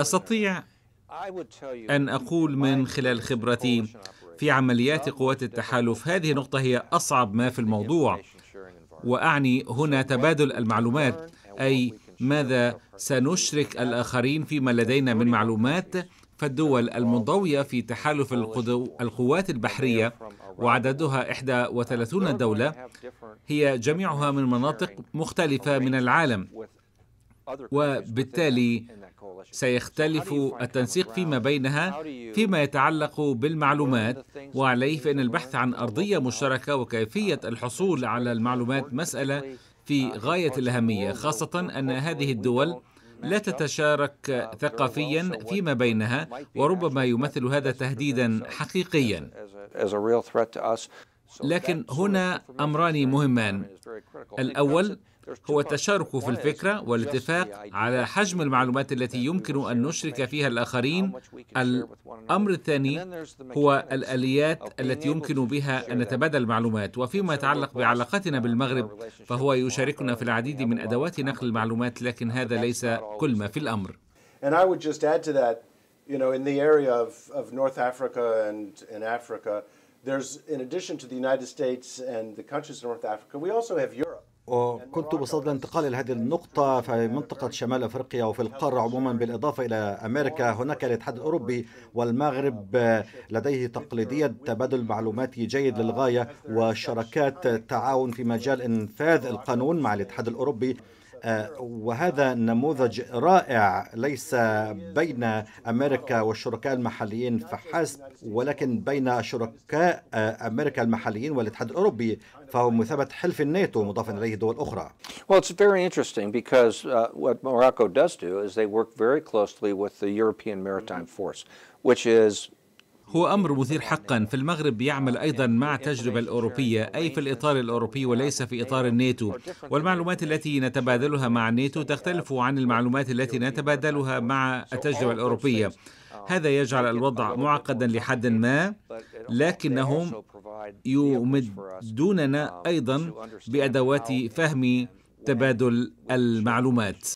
أستطيع أن أقول من خلال خبرتي في عمليات قوات التحالف هذه نقطة هي أصعب ما في الموضوع وأعني هنا تبادل المعلومات أي ماذا سنشرك الآخرين فيما لدينا من معلومات فالدول المنضوية في تحالف القوات البحرية وعددها 31 دولة هي جميعها من مناطق مختلفة من العالم وبالتالي سيختلف التنسيق فيما بينها فيما يتعلق بالمعلومات وعليه فإن البحث عن أرضية مشتركة وكيفية uh, الحصول على المعلومات مسألة في uh, غاية الأهمية خاصة أن هذه الدول لا تتشارك uh, ثقافيا فيما بينها وربما يمثل هذا تهديدا حقيقيا لكن هنا امران مهمان الاول هو التشارك في الفكرة والاتفاق على حجم المعلومات التي يمكن أن نشرك فيها الآخرين الأمر الثاني هو الآليات التي يمكن بها أن نتبادل المعلومات وفيما يتعلق بعلاقتنا بالمغرب فهو يشاركنا في العديد من أدوات نقل المعلومات لكن هذا ليس كل ما في الأمر there's, in addition to the United States and the countries of North Africa, we also have Europe. وكنت بصدد الانتقال إلى هذه النقطة في منطقة شمال أفريقيا وفي القارة عموما بالإضافة إلى أمريكا هناك الاتحاد الأوروبي والمغرب لديه تقليدية تبادل معلوماتي جيد للغاية وشراكات تعاون في مجال إنفاذ القانون مع الاتحاد الأوروبي وهذا نموذج رائع ليس بين أمريكا والشركاء المحليين فحسب ولكن بين شركاء آه، أمريكا المحليين والاتحاد الأوروبي فهو مثابة حلف الناتو مضافا إليه دول أخرى Well, it's very interesting because uh, what Morocco does do is they work very closely with the European Maritime Force, which is هو أمر مثير حقا في المغرب يعمل أيضا مع التجربة الأوروبية أي في الإطار الأوروبي وليس في إطار الناتو والمعلومات التي نتبادلها مع الناتو تختلف عن المعلومات التي نتبادلها مع التجربة الأوروبية هذا يجعل الوضع معقدا لحد ما لكنهم يمدوننا أيضا بأدوات فهم تبادل المعلومات